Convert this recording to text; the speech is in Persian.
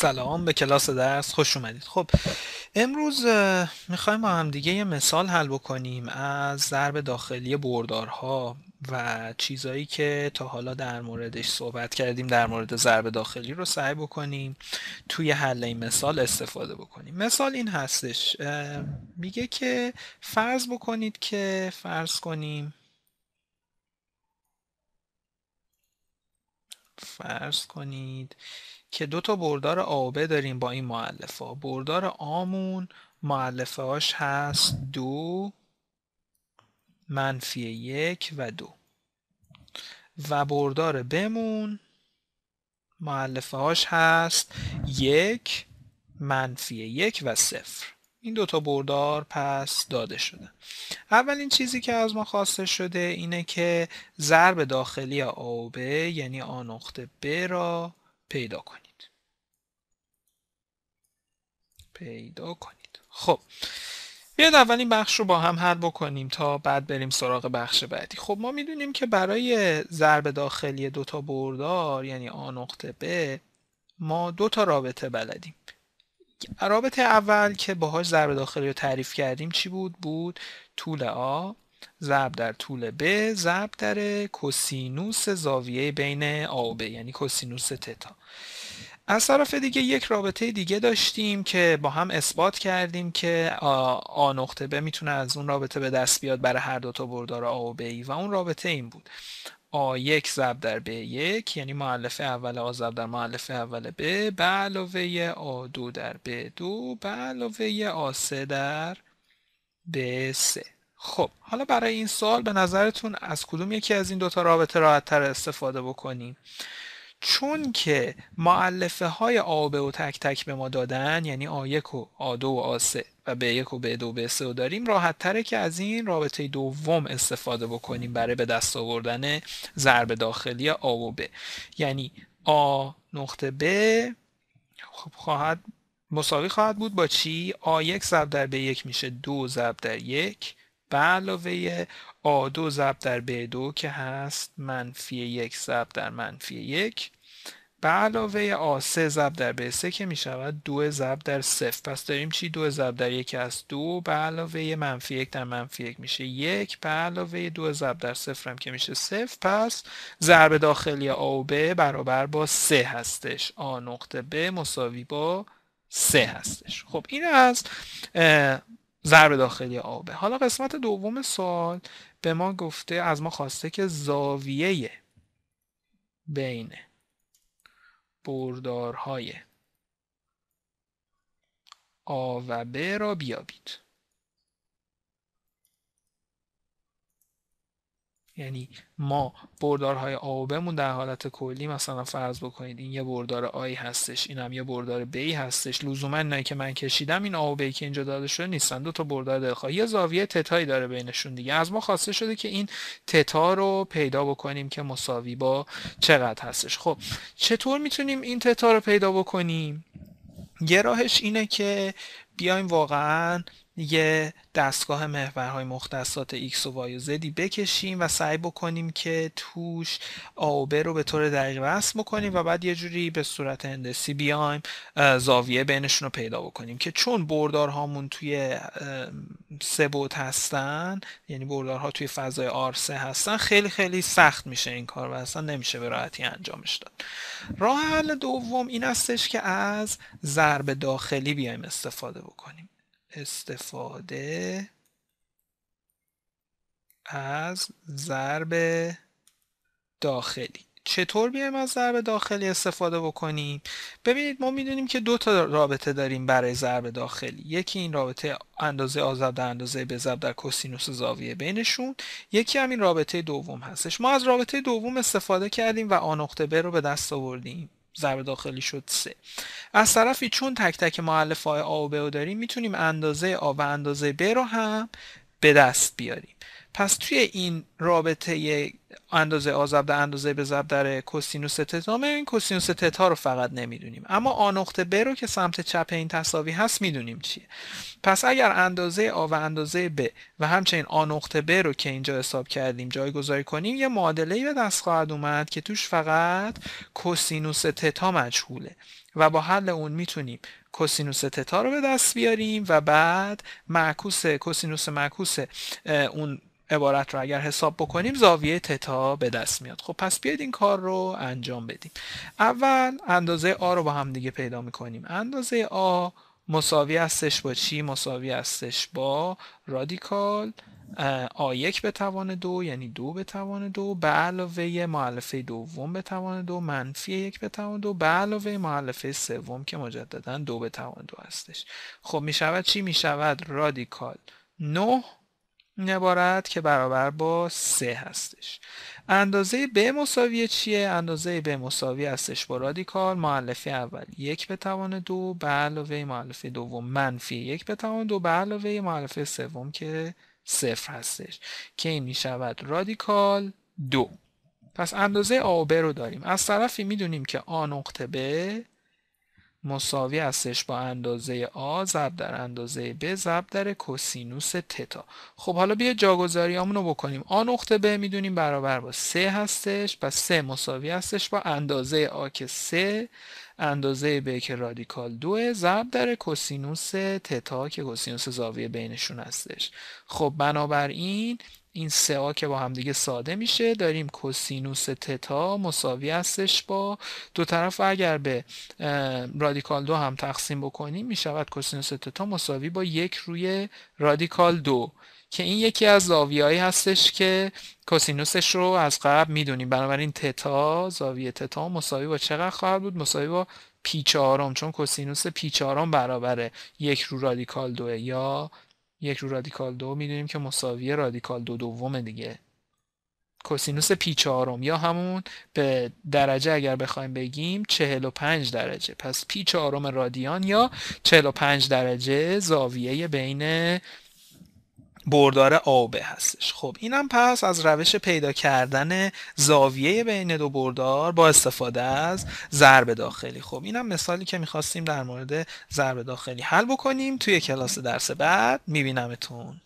سلام به کلاس درس خوش اومدید خب امروز میخوایم با هم دیگه یه مثال حل بکنیم از ضرب داخلی بردارها و چیزایی که تا حالا در موردش صحبت کردیم در مورد ضرب داخلی رو سعی بکنیم توی حل این مثال استفاده بکنیم مثال این هستش میگه که فرض بکنید که فرض کنیم فرض کنید که دو تا بردار آبه داریم با این معلفه بردار آمون معلفه هاش هست دو منفی یک و دو و بردار بمون معلفه هاش هست یک منفی یک و صفر این دوتا بردار پس داده شده اولین چیزی که از ما خواسته شده اینه که ضرب داخلی آب، یعنی آ نقطه ب را پیدا کنید پیدا کنید خب بیاید اولین بخش رو با هم حل بکنیم تا بعد بریم سراغ بخش بعدی خب ما میدونیم که برای ضرب داخلی دو تا بردار یعنی آ نقطه ب ما دو تا رابطه بلدیم رابطه اول که باهاش ضرب داخلی رو تعریف کردیم چی بود بود طول آ ضرب در طول ب ضرب در کوسینوس زاویه بین آ و ب یعنی کوسینوس تتا از طرف دیگه یک رابطه دیگه داشتیم که با هم اثبات کردیم که آ نقطه ب میتونه از اون رابطه به دست بیاد برای هر دو تا بردار آ و ب و اون رابطه این بود A1 ضرب در B1 یعنی معلف اول A ضرب در معلف اول B به علاوه A2 در B2 به علاوه A3 در B3 خب حالا برای این سوال به نظرتون از کدوم یکی از این دوتا رابطه راحتتر استفاده بکنیم چون که معلفه های A و تک تک به ما دادن یعنی A1 و A2 و A3 و به یک و به دو به سه داریم راحت تره که از این رابطه دوم استفاده بکنیم برای به دست آوردن ضرب داخلی آ و ب یعنی آ نقطه ب خب خواهد مساوی خواهد بود با چی؟ آ یک ضرب در به یک میشه دو ضرب در یک به علاوه آ دو ضرب در ب دو که هست منفی یک ضرب در منفی یک به علاوه آ سه ضرب در به سه که می شود دو ضرب در صفر پس داریم چی دو ضرب در یک از دو به علاوه منفی یک در منفی یک میشه یک به علاوه دو ضرب در صفر هم که میشه صفر پس ضرب داخلی آ و ب برابر با سه هستش آ نقطه ب مساوی با سه هستش خب این از ضرب داخلی آ و ب حالا قسمت دوم سال به ما گفته از ما خواسته که زاویه بینه بردارهای آ و ب را بیابید یعنی ما بردارهای A و در حالت کلی مثلا فرض بکنید این یه بردار آی هستش این هم یه بردار بی هستش لزوما نه که من کشیدم این آوبه و که اینجا داده شده نیستن دو تا بردار دلخواه یه زاویه تتایی داره بینشون دیگه از ما خواسته شده که این تتا رو پیدا بکنیم که مساوی با چقدر هستش خب چطور میتونیم این تتا رو پیدا بکنیم یه راهش اینه که بیایم واقعا یه دستگاه محورهای مختصات X و Y و Z بکشیم و سعی بکنیم که توش A و رو به طور دقیق رسم بکنیم و بعد یه جوری به صورت هندسی بیایم زاویه بینشون رو پیدا بکنیم که چون بردارهامون توی سه بود هستن یعنی بردارها توی فضای آر 3 هستن خیلی خیلی سخت میشه این کار و اصلا نمیشه به راحتی انجامش داد راه حل دوم این استش که از ضرب داخلی بیایم استفاده بکنیم استفاده از ضرب داخلی چطور بیایم از ضرب داخلی استفاده بکنیم ببینید ما میدونیم که دو تا رابطه داریم برای ضرب داخلی یکی این رابطه اندازه آزب در اندازه ضرب در کسینوس زاویه بینشون یکی همین رابطه دوم هستش ما از رابطه دوم استفاده کردیم و آنقطه ب رو به دست آوردیم ضربه داخلی شد سه از طرفی چون تک تک معلف های آ و ب رو داریم میتونیم اندازه آ و اندازه ب رو هم به دست بیاریم پس توی این رابطه اندازه آ در اندازه به کسینوس در کوسینوس تتا این کوسینوس تتا رو فقط نمیدونیم اما آ نقطه ب رو که سمت چپ این تصاوی هست میدونیم چیه پس اگر اندازه آ و اندازه ب و همچنین آ نقطه ب رو که اینجا حساب کردیم جایگذاری کنیم یه معادله ای به دست خواهد اومد که توش فقط کوسینوس تتا مجهوله و با حل اون میتونیم کوسینوس تتا رو به دست بیاریم و بعد معکوس کوسینوس معکوس اون عبارت رو اگر حساب بکنیم زاویه تتا به دست میاد خب پس بیاید این کار رو انجام بدیم اول اندازه آ رو با هم دیگه پیدا میکنیم اندازه آ مساوی هستش با چی مساوی هستش با رادیکال آ یک به توان دو یعنی دو به توان دو به علاوه معلفه دوم به توان دو منفی یک به توان دو به علاوه معلفه سوم که مجددا دو به توان دو هستش خب میشود چی میشود رادیکال نه این عبارت که برابر با سه هستش اندازه به مساوی چیه؟ اندازه به مساوی هستش با رادیکال معلفه اول یک به توان دو به علاوه معلفه دوم منفی یک به توان دو به علاوه معلفه سوم که صفر هستش که این می شود رادیکال دو پس اندازه آبه رو داریم از طرفی میدونیم که آ نقطه به مساوی هستش با اندازه آ ضرب در اندازه ب ضرب در کوسینوس تتا خب حالا بیا جاگذاری رو بکنیم آ نقطه ب میدونیم برابر با سه هستش پس سه مساوی هستش با اندازه آ که سه اندازه ب که رادیکال 2 ضرب در کوسینوس تتا که کوسینوس زاویه بینشون هستش خب بنابراین این سه که با همدیگه ساده میشه داریم کوسینوس تتا مساوی هستش با دو طرف و اگر به رادیکال دو هم تقسیم بکنیم میشود کوسینوس تتا مساوی با یک روی رادیکال دو که این یکی از زاویه‌ای هستش که کوسینوسش رو از قبل میدونیم بنابراین تتا زاویه تتا مساوی با چقدر خواهد بود مساوی با پی چهارم چون کوسینوس پی چهارم برابر یک رو رادیکال دوه یا یک رو رادیکال دو میدونیم که مساوی رادیکال دو دوم دیگه کوسینوس پی چهارم یا همون به درجه اگر بخوایم بگیم 45 درجه پس پی چهارم رادیان یا 45 درجه زاویه بین بردار آبه هستش خب اینم پس از روش پیدا کردن زاویه بین دو بردار با استفاده از ضرب داخلی خب اینم مثالی که میخواستیم در مورد ضرب داخلی حل بکنیم توی کلاس درس بعد میبینمتون